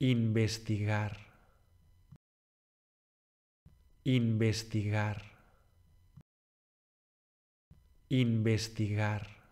Investigar. Investigar. Investigar.